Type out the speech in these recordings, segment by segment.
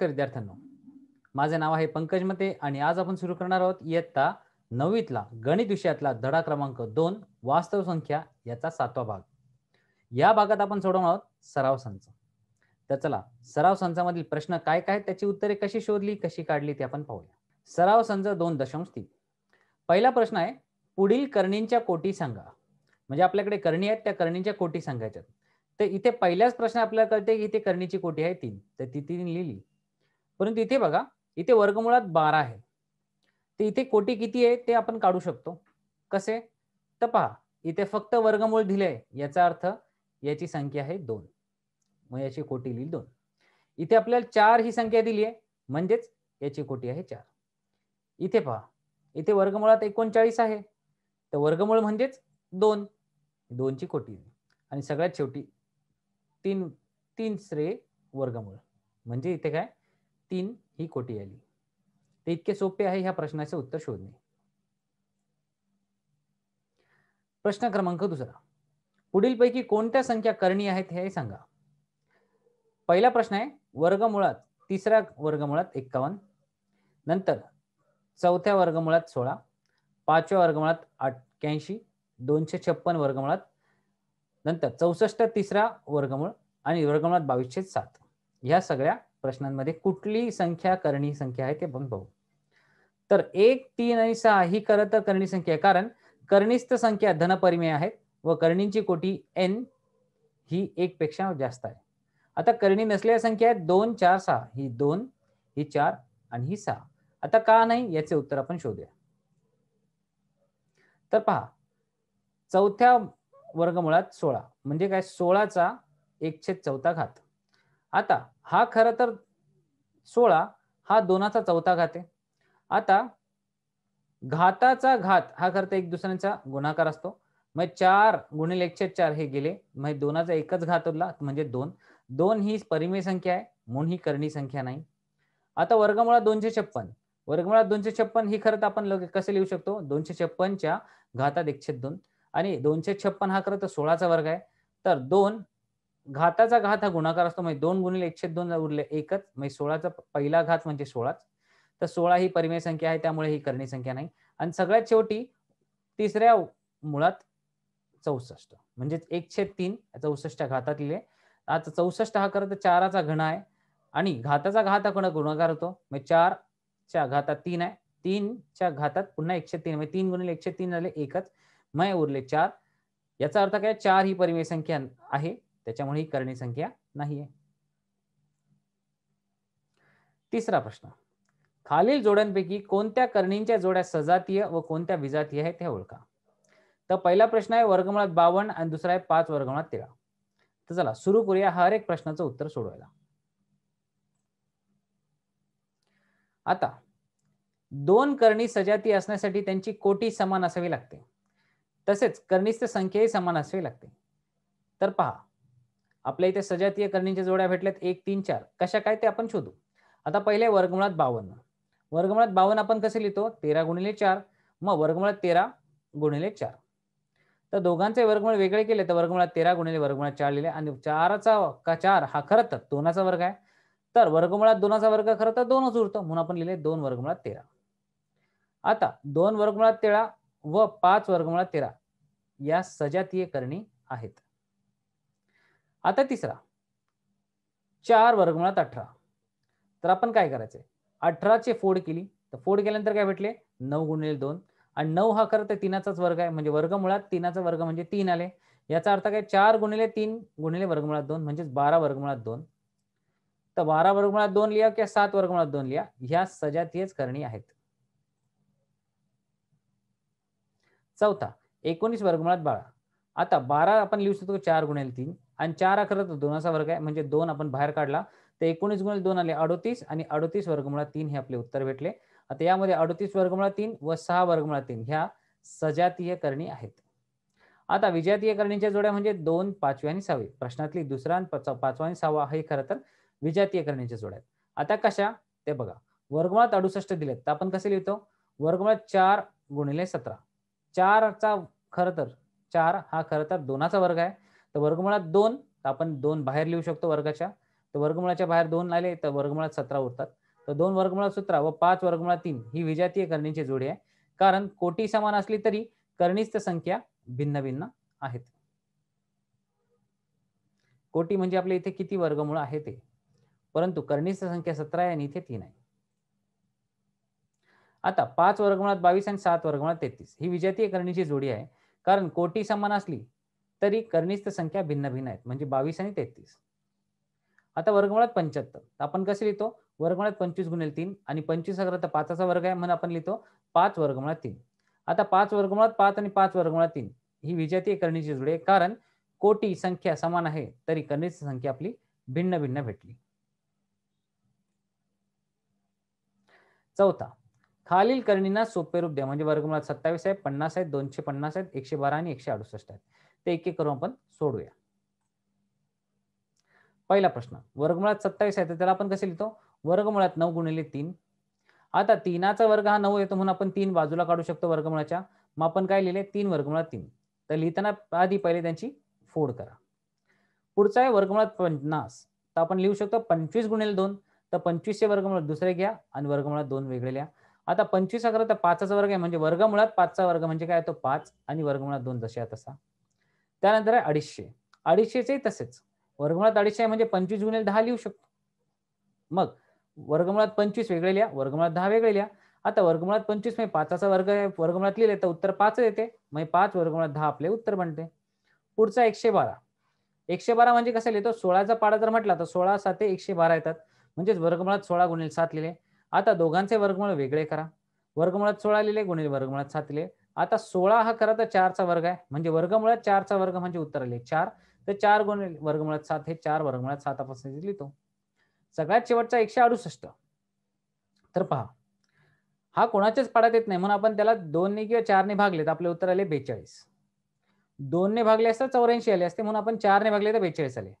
नमस्कार विद्यार्थ्यांनो माझे नाव आहे पंकज मते आणि आज आपण सुरू करणार आहोत इयत्ता नववीतला गणित विषयातला धडा क्रमांक दोन वास्तव संख्या याचा सातवा भाग या भागात आपण सोडवणार आहोत सराव संच तर चला सराव संचामधील प्रश्न काय काय त्याची उत्तरे कशी शोधली कशी काढली ते आपण पाहूया सराव संच दोन दशांश तीन पहिला प्रश्न आहे पुढील करणींच्या कोटी सांगा म्हणजे आपल्याकडे करणी आहेत त्या करणींच्या कोटी सांगायच्या तर इथे पहिल्याच प्रश्न आपल्याला कळते की इथे करणीची कोटी आहे तीन तर ती तीन लिहिली परंतु इथे बघा इथे वर्गमुळात बारा आहे तर इथे कोटी किती आहे ते आपण काढू शकतो कसे तर पहा इथे फक्त वर्गमूळ दिले याचा अर्थ याची संख्या आहे दोन मग याची कोटी लिहिली दोन इथे आपल्याला चार ही संख्या दिली आहे म्हणजेच याची कोटी आहे चार इथे पहा इथे वर्गमुळात एकोणचाळीस आहे तर वर्गमूळ म्हणजेच दोन दोनची कोटी आणि सगळ्यात शेवटी तीन तीन श्रेय वर्गमूळ म्हणजे इथे काय तीन ही कोटी आली ते इतके सोपे आहे ह्या प्रश्नाचे उत्तर शोधणे प्रश्न क्रमांक दुसरा पुढीलपैकी कोणत्या संख्या करणी आहेत हे सांगा पहिला प्रश्न आहे वर्गमुळात तिसऱ्या वर्गमुळात एक्कावन्न नंतर चौथ्या वर्गमुळात सोळा पाचव्या वर्गमुळात अठ्ठ्याऐंशी दोनशे छप्पन वर्गमुळात नंतर चौसष्ट तिसरा वर्गमूळ आणि वर्गमुळात बावीसशे सात ह्या सगळ्या प्रश्नांमध्ये कुठली संख्या करणी संख्या आहे ते पण बघू तर एक तीन आणि सहा ही खरं तर करणी संख्या आहे कारण करणीस्थ संख्या धनपरिमय आहेत व करणींची कोटी एन ही एक पेक्षा जास्त आहे आता करणी नसलेल्या संख्या आहेत दोन चार सहा ही दोन ही चार आणि ही सहा आता का नाही याचे उत्तर आपण शोधूया तर पहा चौथ्या वर्गमुळात सोळा म्हणजे काय सोळाचा एकशे चौथा घात आता हा खरं तर सोळा हा दोनाचा चौथा घात आहे आता घाताचा घात हा खरं तर एक दुसऱ्यांचा गुणाकार असतो मग चार गुणिले एकशे चार हे गेले मग दोनाचा एकच घात उरला म्हणजे दोन दोन ही परिमेय संख्या आहे म्हणून ही करणी संख्या नाही आता वर्गमुळात दोनशे छप्पन वर्गमुळा दोनशे छप्पन ही खरं तर आपण कसे लिहू शकतो दोनशे छप्पनच्या घातात एकशे दोन आणि दोनशे छप्पन हा खरं तर सोळाचा वर्ग आहे तर दोन घाताचा घात हा गुणाकार असतो म्हणजे दोन गुणिले एकशे दोन उरले एकच म्हणजे सोळाचा पहिला घात म्हणजे सोळाच तर सोळा ही परिमेय संख्या आहे त्यामुळे ही करणी संख्या नाही आणि सगळ्यात शेवटी तिसऱ्या मुळात चौसष्ट म्हणजेच एकशे तीन चौसष्ट घातात लिहिले आता चौसष्ट हा खरं तर चाराचा घण आहे आणि घाताचा घात हा कोणा गुणाकार होतो म्हणजे चार च्या घातात तीन आहे तीनच्या घातात पुन्हा एकशे तीन म्हणजे तीन गुणिले एकशे तीन झाले एकच मय उरले चार याचा अर्थ काय चार ही परिमेय संख्या आहे त्याच्यामुळे ही करणी संख्या नाहीये तिसरा प्रश्न खालील जोड्यांपैकी कोणत्या करणींच्या जोड्या सजातीय व कोणत्या विजातीय आहेत हे ओळखा तर पहिला प्रश्न आहे वर्गमुळात बावन आणि दुसरा आहे पाच वर्गमुळात तेरा तर चला सुरू करूया हर एक प्रश्नाचं उत्तर सोडवायला आता दोन करणी सजाती असण्यासाठी त्यांची कोटी समान असावी लागते तसेच करणीच्या संख्याही समान असावी लागते तर पहा आपल्या इथे सजातीय करणींच्या जोड्या भेटल्यात एक तीन चार कशा काय ते आपण शोधू आता पहिले वर्गमुळात बावन्न वर्गमुळात बावन्न आपण कसे लिहितो तेरा गुणिले चार मग वर्गमुळात तेरा गुणिले चार तर दोघांचे वर्गमुळ वेगळे केले तर वर्गमुळात तेरा गुणिले वर्गमुळात चार लिहिले आणि चाराचा का चार हा खरं तर दोनाचा वर्ग आहे तर वर्गमुळात दोनाचा वर्ग खरं तर दोनच उरतो म्हणून आपण लिहिले दोन वर्गमुळात तेरा आता दोन वर्गमुळात तेरा व पाच वर्गमुळात तेरा या सजातीय करणी आहेत आता तिसरा चार वर्गमुळात अठरा तर आपण काय करायचंय अठराचे फोड केली तर फोड केल्यानंतर काय भेटले नऊ गुणिले दोन आणि नऊ हा खरं तर तीनाचाच वर्ग आहे म्हणजे वर्गमुळात तीनाचा वर्ग म्हणजे तीन आले याचा अर्थ काय चार गुणिले तीन गुणिले वर्गमुळात दोन म्हणजेच बारा वर्गमुळात दोन तर बारा वर्गमुळात दोन लिहा किंवा सात वर्गमुळात दोन लिहा ह्या सजातीयच करणी आहेत चौथा एकोणीस वर्गमुळात बारा आता बारा आपण लिहू शकतो चार गुणिले तीन आणि चार अकरा तर दोनाचा वर्ग आहे म्हणजे दोन आपण बाहेर काढला तर एकोणीस गुणिले दोन आले अडोतीस आणि अडोतीस वर्गमुळा तीन हे आपले उत्तर भेटले आता यामध्ये अडोतीस वर्गमुळा तीन व सहा वर्गमुळा तीन ह्या सजातीय करणी आहेत आता विजातीय करणीच्या जोड्या म्हणजे दोन पाचवी आणि सहावी प्रश्नातली दुसरा पाचवा आणि सहावा हे खरं तर विजातीय करणीच्या जोड्या आहेत आता कशा ते बघा वर्गमुळात अडुसष्ट दिलेत तर आपण कसे लिहितो वर्गमुळात चार गुणिले सतरा चारचा खरं तर चार हा खरं तर दोनाचा वर्ग आहे तर वर्गमुळात दोन तर आपण दोन बाहेर लिहू शकतो वर्गाच्या तर वर्गमुळाच्या बाहेर दोन आले तर वर्गमुळात सतरा उरतात तर दोन वर्गमुळात सतरा व पाच वर्गमुळात तीन ही विजातीय करणीची जोडी आहे कारण कोटी समान असली तरी करणीस्त संख्या भिन्न भिन्न आहेत कोटी म्हणजे आपल्या इथे किती वर्गमूळ आहे ते परंतु करणीस्त संख्या सतरा आहे आणि इथे तीन आहे आता पाच वर्गमुळात बावीस आणि सात वर्गमुळात तेहतीस ही विजातीय करणीची जोडी आहे कारण कोटी समान असली तरी करणीस्त संख्या भिन्न भिन्न आहेत म्हणजे बावीस आणि तेहतीस आता वर्गमुळात पंच्याहत्तर आपण कसे लिहितो वर्गमुळात पंचवीस गुणेल तीन आणि पंचवीस अकरा तर वर्ग आहे म्हणून आपण लिहितो पाच वर्गमुळात तीन आता पाच वर्गमुळात पाच आणि पाच वर्गमुळात तीन ही विजातीय करणीची आहे कारण कोटी संख्या समान आहे तरी करणीची संख्या आपली भिन्न भिन्न भेटली चौथा खालील करणींना सोपे रूप द्या म्हणजे वर्गमुळात सत्तावीस आहे पन्नास आहेत दोनशे पन्नास आहेत एकशे बारा आणि एकशे अडुसष्ट आहेत ते एक एक करून आपण सोडूया पहिला प्रश्न वर्गमुळात सत्तावीस आहे तर त्याला आपण कसे लिहितो वर्गमुळात नऊ गुणिले तीन आता तीनाचा वर्ग हा नऊ येतो म्हणून आपण तीन बाजूला काढू शकतो वर्गमुळाच्या मग आपण काय लिहिले तीन वर्गमुळात तीन तर लिहिताना आधी पहिले त्यांची फोड करा पुढचा आहे वर्गमुळात पन्नास तर आपण लिहू शकतो पंचवीस गुणिले दोन तर पंचवीसचे वर्गमुळे दुसरे घ्या आणि वर्गमुळात दोन वेगळे लिहा आता पंचवीस अकरा तर पाचाचा वर्ग आहे म्हणजे वर्गमुळात पाचचा वर्ग म्हणजे काय तो पाच आणि वर्गमुळात दोन जसे तसा त्यानंतर आहे अडीचशे अडीचशेचे तसेच वर्गमुळात अडीचशे म्हणजे पंचवीस गुणिले दहा लिहू शकतो मग वर्गमुळात पंचवीस वेगळे लिहा वर्गमुळात दहा वेगळे लिहा आता वर्गमुळात पंचवीस म्हणजे पाचाचा वर्ग वर्गमुळात लिहिले तर उत्तर पाच येते म्हणजे पाच वर्गमुळात दहा आपले उत्तर बनते पुढचा एकशे बारा एकशे बारा म्हणजे कसं लिहितो सोळाचा पाडा जर म्हटला तर सोळा साते एकशे बारा येतात म्हणजेच वर्गमुळात सोळा गुणिले सात लिहिले आता दोघांचे वर्गमुळ वेगळे करा वर्गमुळात सोळा लिहिले गुणिले वर्गमुळात सात लिहिले आता सोळा हा खरं तर चारचा वर्ग आहे म्हणजे वर्गमुळात चारचा वर्ग म्हणजे उत्तर आले चार तर चार गुण वर्गमुळात सात हे चार वर्गमुळात सातापासून लिहितो सगळ्यात शेवटचा एकशे अडुसष्ट तर पहा हा कोणाच्याच पाड्यात येत नाही म्हणून आपण त्याला दोनने किंवा चारने भागले तर आपले उत्तर आले बेचाळीस दोनने भागले असता चौऱ्याऐंशी आले असते म्हणून आपण चारने भागले तर बेचाळीस आले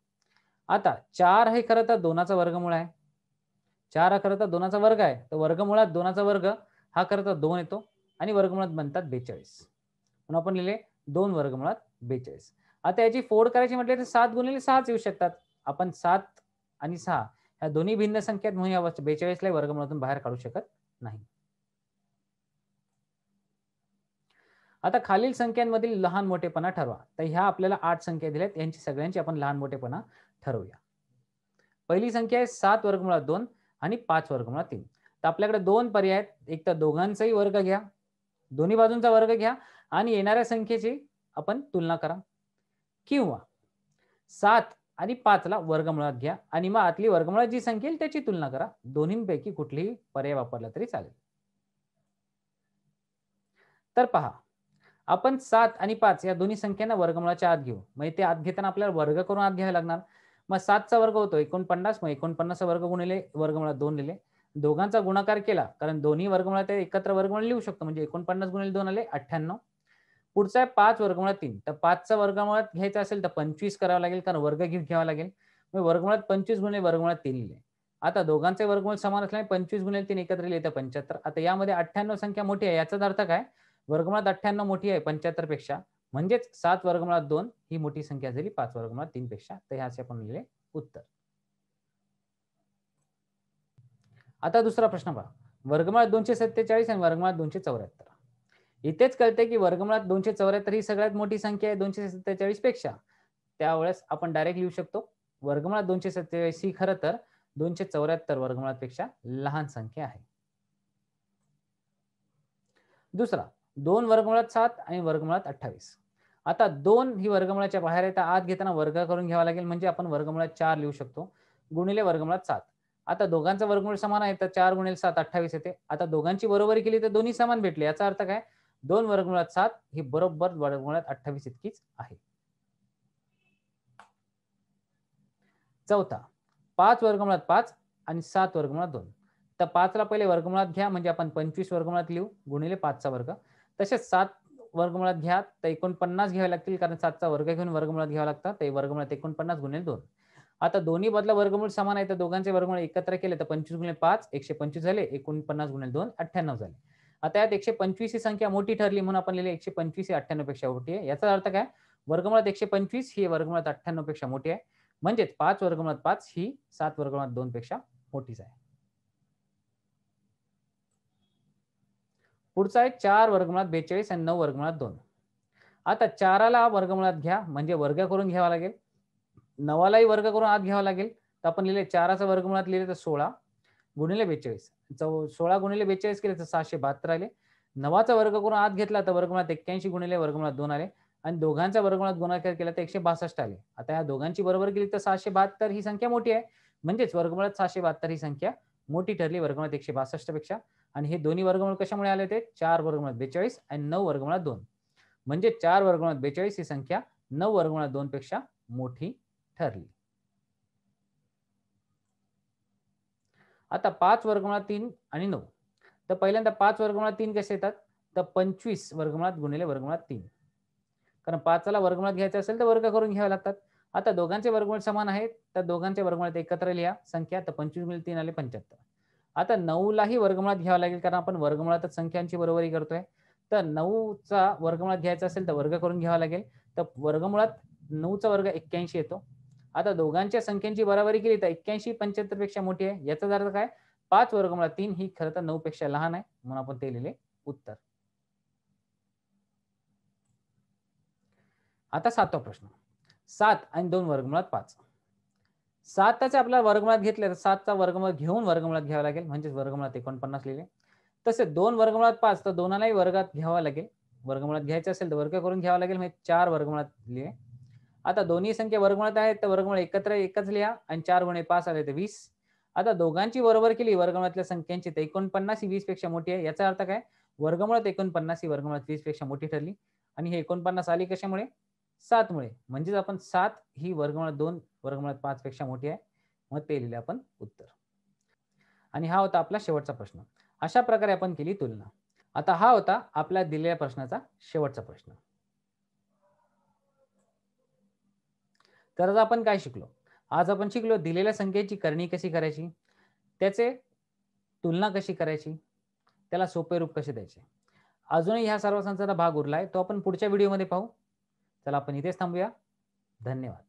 आता चार हे खरं तर दोनाचा वर्गमूळ आहे चार हा खरं तर दोनाचा वर्ग आहे तर वर्गमुळात दोनाचा वर्ग हा खरं तर दोन येतो आणि वर्गमुळात बनतात बेचाळीस म्हणून आपण लिहिले दोन वर्गमुळात बेचाळीस आता याची फोड करायची म्हटले तर सात गुणिले सहाच येऊ शकतात आपण सात आणि सहा ह्या दोन्ही भिन्न संख्यात म्हणून या बेचाळीसला वर्गमुळातून बाहेर काढू शकत नाही आता खालील संख्यांमधील लहान मोठेपणा ठरवा तर ह्या आपल्याला आठ संख्या दिल्यात यांची सगळ्यांची आपण लहान मोठेपणा ठरवूया पहिली संख्या आहे सात वर्गमुळात दोन आणि पाच वर्गमुळात तीन तर आपल्याकडे दोन पर्याय आहेत एक तर दोघांचाही वर्ग घ्या दोन्ही बाजूंचा वर्ग घ्या आणि येणाऱ्या संख्येची आपण तुलना करा किंवा सात आणि पाचला वर्गमुळात घ्या आणि मग आतली वर्गमुळात जी संख्या येईल त्याची तुलना करा दोन्हीपैकी कुठलीही पर्याय वापरला तरी चालेल तर पहा आपण सात आणि पाच या दोन्ही संख्यांना वर्गमुळाच्या आत घेऊ म्हणजे ते आत घेताना आपल्याला वर्ग करून आत घ्यावा लागणार मग सातचा वर्ग होतो एकोणपन्नास मग एकोणपन्नासचा वर्ग गुणिले वर्गमुळात दोन लिहिले दोघांचा गुणाकार केला कारण दोन्ही वर्गमुळात एकत्र वर्गमुळे लिहू शकतो म्हणजे एकोणपन्नास गुणिले दोन आले अठ्ठ्याण्णव पुढचा आहे पाच वर्गमुळात तीन तर पाचचा वर्गमुळात घ्यायचा असेल तर पंचवीस करावा लागेल कारण वर्ग घेऊन घ्यावा लागेल मग वर्गमुळात पंचवीस गुणिले वर्गमुळात तीन लिहिले आता दोघांचे वर्गमूळ समान असल्याने पंचवीस गुणिले तीन एकत्र लिहिले तर पंच्याहत्तर आता यामध्ये अठ्ठ्याण्णव संख्या मोठी आहे याचाच अर्थ काय वर्गमुळात अठ्ठ्याण्णव मोठी आहे पंच्याहत्तर पेक्षा म्हणजेच सात वर्गमुळात दोन ही मोठी संख्या झाली पाच वर्गमुळात तीन पेक्षा तर हे असे आपण लिहिले उत्तर आता दुसरा प्रश्न पहा वर्गमळात दोनशे सत्तेचाळीस आणि वर्गमळात दोनशे चौऱ्याहत्तर इथेच कळते की वर्गमळात दोनशे चौऱ्याहत्तर ही सगळ्यात मोठी संख्या आहे दोनशे सत्तेचाळीस पेक्षा त्यावेळेस आपण डायरेक्ट लिहू शकतो वर्गमळात दोनशे सत्तेचाळीस ही खरं तर दोनशे चौऱ्याहत्तर पेक्षा लहान संख्या आहे दुसरा दोन वर्गमुळात सात आणि वर्गमुळात अठ्ठावीस आता दोन ही वर्गमळाच्या बाहेर आहे तर आत घेताना वर्ग करून घ्यावा लागेल म्हणजे आपण वर्गमुळात चार लिहू शकतो गुणिले वर्गमळात सात आता दोघांचा वर्गमूळ समान आहे तर चार गुणेल सात अठ्ठावीस येते आता दोघांची बरोबरी केली तर दोन्ही समान भेटले याचा अर्थ काय दोन वर्गमुळात सात ही बरोबर वर्गमुळात अठ्ठावीस इतकीच आहे चौथा पाच वर्गमुळात पाच आणि सात वर्गमुळात दोन तर पाचला पहिले वर्गमुळात घ्या म्हणजे आपण पंचवीस वर्गमुळात लिहू गुणिले पाचचा वर्ग तसेच सात वर्गमुळात घ्या तर एकोणपन्नास घ्यावे लागतील कारण सातचा वर्ग घेऊन वर्गमुळात घ्यावा लागतात ते वर्गमुळात एकोणपन्नास गुणिले दोन आता दोन्ही बदला वर्गमूळ समान आहे तर दोघांचे वर्गमूळ एकत्र केले तर पंचवीस गुणे पाच एकशे पंचवीस झाले एकोणपन्नास गुण दोन अठ्ठ्याण्णव झाले आता यात एकशे पंचवीस ही संख्या मोठी ठरली म्हणून आपण लिहिले एकशे पंचवीस ही अठ्ठ्याण्णव पेक्षा मोठी आहे याचा अर्थ काय वर्गमुळात एकशे पंचवीस ही वर्गमुळात अठ्ठ्याण्णव पेक्षा मोठी आहे म्हणजेच पाच वर्गमुळात पाच ही सात वर्गमुळात दोन पेक्षा मोठीच आहे पुढचा आहे चार वर्गमुळात बेचाळीस आणि नऊ वर्गमुळात दोन आता चाराला वर्गमुळात घ्या म्हणजे वर्ग करून घ्यावा लागेल नवालाही वर्ग करून आत घ्यावा लागेल तर आपण लिहिले चाराचा वर्गमुळात लिहिले तर सोळा गुणिले बेचाळीस चौ सोळा गुणिले बेचाळीस केले तर सहाशे बहात्तर आले नवाचा वर्ग करून आत घेतला तर वर्गमुळात एक्क्याऐंशी गुणिले वर्गमुळात दोन आले आणि दोघांचा वर्गमुळात गुणाकार केला तर एकशे बासष्ट आले आता या दोघांची बरोबर केली तर सहाशे बहात्तर ही संख्या मोठी आहे म्हणजेच वर्गमुळात सहाशे बहात्तर ही संख्या मोठी ठरली वर्गमुळात एकशे बासष्ट पेक्षा आणि हे दोन्ही वर्गमुळ कशामुळे आले होते चार वर्गमुळात बेचाळीस आणि नऊ वर्गमुळात दोन म्हणजे चार वर्गमुळात बेचाळीस ही संख्या नऊ वर्गमुळात दोन पेक्षा मोठी ठरली आता पाच वर्गमुळात तीन आणि नऊ तर पहिल्यांदा पाच वर्गमुळात तीन कसे येतात तर पंचवीस वर्गमुळात गुणिले वर्गमुळात तीन कारण पाचला वर्गमुळात घ्यायचं असेल तर वर्ग करून घ्यावं लागतात आता दोघांचे वर्गमुळ समान आहेत तर दोघांचे वर्गमुळात एकत्र लिहा संख्या तर पंचवीस गुणिले तीन आले पंच्याहत्तर आता नऊलाही वर्गमुळात घ्यावं लागेल कारण आपण वर्गमुळातच संख्यांची बरोबरी करतोय तर नऊचा वर्गमुळात घ्यायचा असेल तर वर्ग करून घ्यावा लागेल तर वर्गमुळात नऊचा वर्ग एक्क्याऐंशी येतो आता दोघांच्या संख्यांची बराबरी केली तर एक्क्याऐंशी पंच्याहत्तर पेक्षा मोठी आहे याचा अर्थ काय पाच वर्गमुळा तीन ही खरं तर नऊ पेक्षा लहान आहे म्हणून आपण ते लिहिले उत्तर आता सातवा प्रश्न सात आणि दोन वर्गमुळात पाच साताचे आपल्याला वर्गमुळात घेतले तर सातचा वर्गमुळात घेऊन वर्गमुळात घ्यावा लागेल म्हणजेच वर्गमुळात एकोणपन्नास लिहिले तसे दोन वर्गमुळात पाच तर दोनालाही वर्गात घ्यावा लागेल वर्गमुळात घ्यायचे असेल तर वर्ग करून घ्यावा लागेल म्हणजे चार वर्गमुळात लिहिले आता दोन्ही संख्या वर्गमळ आहेत तर वर्गमुळे एकत्र एकच लिहा आणि चार गुणे पाच आले तर वीस आता दोघांची बरोबर केली वर्गमुळातल्या संख्यांची तर एकोणपन्नास ही वीस पेक्षा मोठी आहे याचा अर्थ काय वर्गमळात एकोणपन्नास ही वर्गमळात वीस पेक्षा मोठी ठरली आणि हे एकोणपन्नास आली कशामुळे मुळे म्हणजेच आपण सात ही वर्गमळ दोन वर्गमुळे पाच पेक्षा मोठी आहे मग ते लिहिले आपण उत्तर आणि हा होता आपला शेवटचा प्रश्न अशा प्रकारे आपण केली तुलना आता हा होता आपल्या दिलेल्या प्रश्नाचा शेवटचा प्रश्न तर आज आपण काय शिकलो आज आपण शिकलो दिलेल्या संख्येची करणी कशी करायची त्याचे तुलना कशी करायची त्याला सोपे रूप कसे द्यायचे अजूनही ह्या सर्व भाग उरला आहे तो आपण पुढच्या व्हिडिओमध्ये पाहू चला आपण इथेच थांबूया धन्यवाद